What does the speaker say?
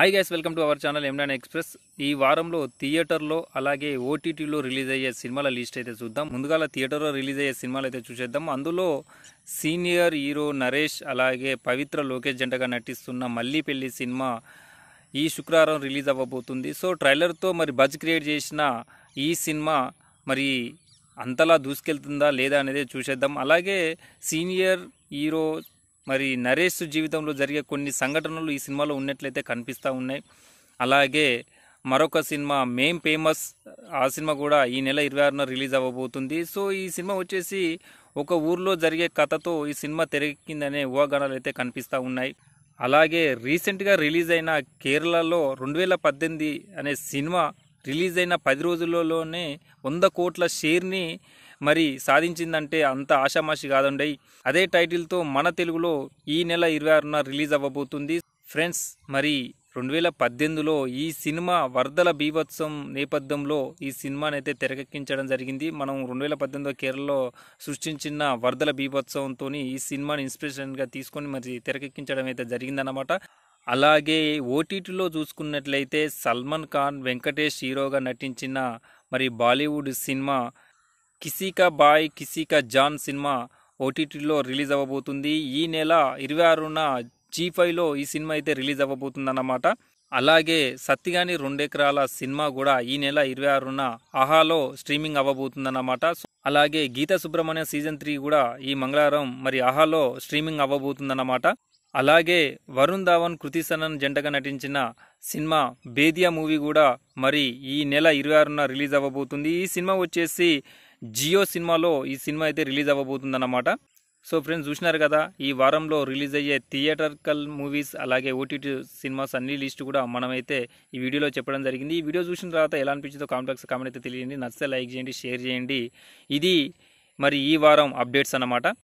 high guys welcome to our channel Imran express ఈ వారంలో థియేటర్లో అలాగే ఓటీటీలో రిలీజ్ అయ్యే సినిమాల లిస్ట్ అయితే చూద్దాం ముందుగా థియేటర్లో రిలీజ్ అయ్యే సినిమాలు అయితే చూసేద్దాం అందులో సీనియర్ హీరో నరేష్ అలాగే పవిత్ర లోకేష్ జంటగా నటిస్తున్న మళ్ళీ సినిమా ఈ శుక్రవారం రిలీజ్ అవ్వబోతుంది సో ట్రైలర్తో మరి బజ్ క్రియేట్ చేసిన ఈ సినిమా మరి అంతలా దూసుకెళ్తుందా లేదా అనేది చూసేద్దాం అలాగే సీనియర్ హీరో మరి నరేష్ జీవితంలో జరిగే కొన్ని సంఘటనలు ఈ సినిమాలో ఉన్నట్లయితే కనిపిస్తూ ఉన్నాయి అలాగే మరొక సినిమా మేం ఫేమస్ ఆ సినిమా కూడా ఈ నెల ఇరవై ఆరున రిలీజ్ అవ్వబోతుంది సో ఈ సినిమా వచ్చేసి ఒక ఊర్లో జరిగే కథతో ఈ సినిమా తెరకిందనే ఊహాగానాలు అయితే కనిపిస్తూ ఉన్నాయి అలాగే రీసెంట్గా రిలీజ్ అయిన కేరళలో రెండు వేల పద్దెనిమిది అనే సినిమా రిలీజ్ అయిన పది రోజులలోనే వంద కోట్ల షేర్ని మరి సాధించిందంటే అంత ఆషామాషి కాదండయి అదే టైటిల్తో మన తెలుగులో ఈ నెల ఇరవై ఆరున రిలీజ్ అవ్వబోతుంది ఫ్రెండ్స్ మరి రెండు వేల పద్దెనిమిదిలో ఈ సినిమా వరదల బీభత్సం నేపథ్యంలో ఈ సినిమాని అయితే తెరకెక్కించడం జరిగింది మనం రెండు వేల పద్దెనిమిదిలో కేరళలో సృష్టించిన వరదల బీభత్సంతో ఈ సినిమాని ఇన్స్పిరేషన్గా తీసుకొని మరి తెరకెక్కించడం అయితే జరిగిందన్నమాట అలాగే ఓటీటీలో చూసుకున్నట్లయితే సల్మాన్ ఖాన్ వెంకటేష్ హీరోగా నటించిన మరి బాలీవుడ్ సినిమా కిసీ కా బాయ్ కిసీ కా జాన్ సినిమా ఓటీటీలో రిలీజ్ అవ్వబోతుంది ఈ నెల ఇరవై ఆరున జీ ఫైవ్లో ఈ సినిమా అయితే రిలీజ్ అవ్వబోతుందన్నమాట అలాగే సత్తిగాని రెండెకరాల సినిమా కూడా ఈ నెల ఇరవై ఆరున ఆహాలో స్ట్రీమింగ్ అవ్వబోతుందన్నమాట అలాగే గీత సుబ్రహ్మణ్య సీజన్ త్రీ కూడా ఈ మంగళవారం మరి ఆహాలో స్ట్రీమింగ్ అవ్వబోతుందన్నమాట అలాగే వరుణ్ ధావన్ కృతి సనన్ జంటగా నటించిన సినిమా బేదియా మూవీ కూడా మరి ఈ నెల ఇరవై ఆరున రిలీజ్ అవ్వబోతుంది ఈ సినిమా వచ్చేసి జియో సినిమాలో ఈ సినిమా అయితే రిలీజ్ అవ్వబోతుందన్నమాట సో ఫ్రెండ్స్ చూసినారు కదా ఈ వారంలో రిలీజ్ అయ్యే థియేటర్కల్ మూవీస్ అలాగే ఓటీటీ సినిమాస్ అన్ని లిస్ట్ కూడా మనమైతే ఈ వీడియోలో చెప్పడం జరిగింది ఈ వీడియో చూసిన తర్వాత ఎలా అనిపించిందో కాంప్లెక్స్ కామెంట్ అయితే తెలియండి నచ్చితే లైక్ చేయండి షేర్ చేయండి ఇది మరి ఈ వారం అప్డేట్స్ అన్నమాట